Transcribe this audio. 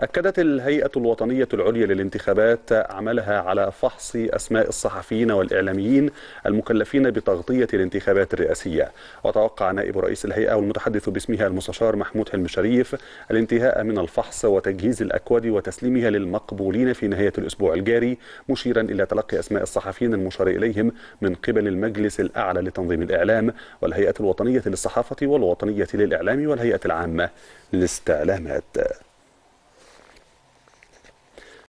أكدت الهيئة الوطنية العليا للانتخابات عملها على فحص أسماء الصحفيين والإعلاميين المكلفين بتغطية الانتخابات الرئاسية وتوقع نائب رئيس الهيئة والمتحدث باسمها المستشار محمود حلم شريف الانتهاء من الفحص وتجهيز الأكواد وتسليمها للمقبولين في نهاية الأسبوع الجاري مشيرا إلى تلقي أسماء الصحفيين المشار إليهم من قبل المجلس الأعلى لتنظيم الإعلام والهيئة الوطنية للصحافة والوطنية للإعلام والهيئة العامة للاستعلامات